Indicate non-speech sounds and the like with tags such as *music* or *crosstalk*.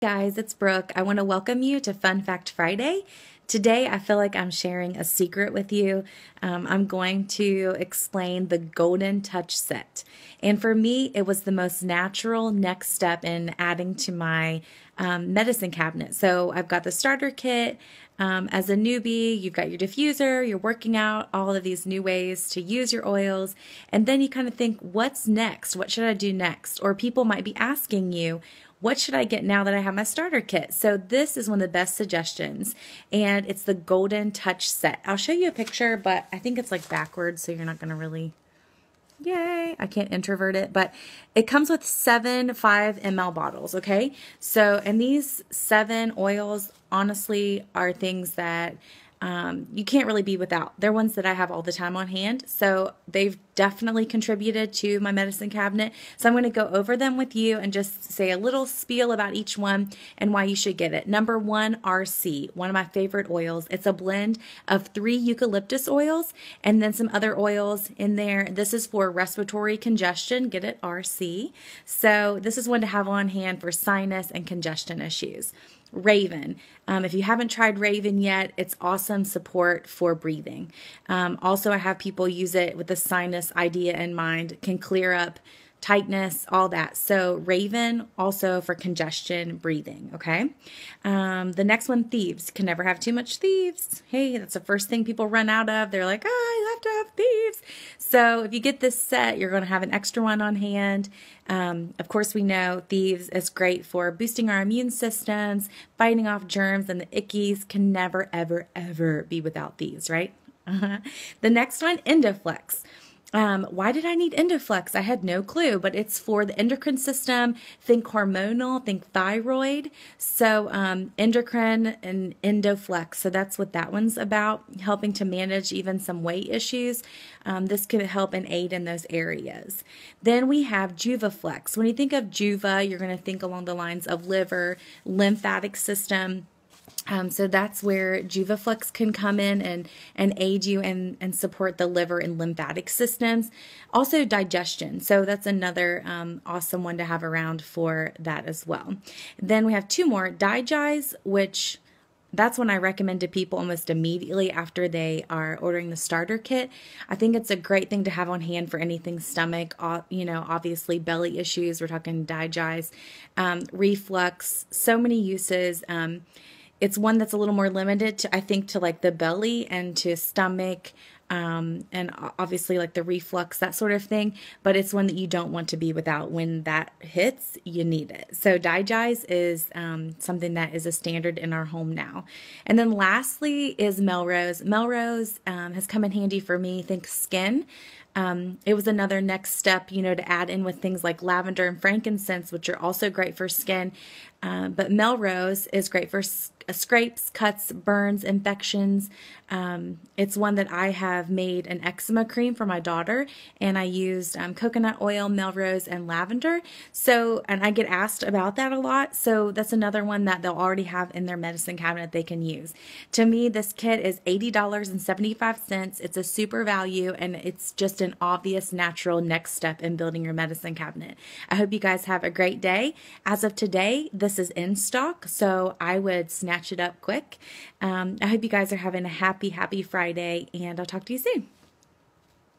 Guys, it's Brooke. I want to welcome you to Fun Fact Friday. Today, I feel like I'm sharing a secret with you. Um, I'm going to explain the Golden Touch Set. And for me, it was the most natural next step in adding to my um, medicine cabinet. So I've got the starter kit. Um, as a newbie, you've got your diffuser, you're working out all of these new ways to use your oils. And then you kind of think, what's next? What should I do next? Or people might be asking you, what should I get now that I have my starter kit? So this is one of the best suggestions and it's the Golden Touch set. I'll show you a picture, but I think it's like backwards so you're not going to really yay i can't introvert it but it comes with seven five ml bottles okay so and these seven oils honestly are things that um, you can't really be without they're ones that i have all the time on hand so they've definitely contributed to my medicine cabinet. So I'm going to go over them with you and just say a little spiel about each one and why you should get it. Number one, RC, one of my favorite oils. It's a blend of three eucalyptus oils and then some other oils in there. This is for respiratory congestion. Get it, RC. So this is one to have on hand for sinus and congestion issues. Raven. Um, if you haven't tried Raven yet, it's awesome support for breathing. Um, also, I have people use it with the sinus idea in mind can clear up tightness, all that. So, Raven also for congestion breathing, okay? Um, the next one, thieves. Can never have too much thieves. Hey, that's the first thing people run out of. They're like, oh, ah, I have to have thieves. So, if you get this set, you're going to have an extra one on hand. Um, of course, we know thieves is great for boosting our immune systems, fighting off germs and the ickies. Can never, ever, ever be without thieves, right? Uh-huh. *laughs* The next one, Endoflex. Um, why did I need Endoflex? I had no clue, but it's for the endocrine system. Think hormonal, think thyroid. So, um, endocrine and Endoflex. So, that's what that one's about, helping to manage even some weight issues. Um, this could help and aid in those areas. Then we have Juvaflex. When you think of Juva, you're going to think along the lines of liver, lymphatic system um, so that's where Juvaflux can come in and, and aid you and, and support the liver and lymphatic systems. Also, digestion. So that's another um, awesome one to have around for that as well. Then we have two more Digize, which that's when I recommend to people almost immediately after they are ordering the starter kit. I think it's a great thing to have on hand for anything stomach, you know, obviously belly issues. We're talking digize, um, reflux, so many uses. Um, it's one that's a little more limited to I think to like the belly and to stomach um, and obviously like the reflux, that sort of thing. But it's one that you don't want to be without. When that hits, you need it. So Digize is um, something that is a standard in our home now. And then lastly is Melrose. Melrose um, has come in handy for me. Think skin. Um, it was another next step, you know, to add in with things like lavender and frankincense, which are also great for skin. Um, but Melrose is great for sc- uh, scrapes, cuts, burns, infections. Um, it's one that I have have made an eczema cream for my daughter, and I used um, coconut oil, melrose, and lavender. So, and I get asked about that a lot. So that's another one that they'll already have in their medicine cabinet they can use. To me, this kit is $80.75. It's a super value, and it's just an obvious natural next step in building your medicine cabinet. I hope you guys have a great day. As of today, this is in stock, so I would snatch it up quick. Um, I hope you guys are having a happy, happy Friday, and I'll talk to talk you soon.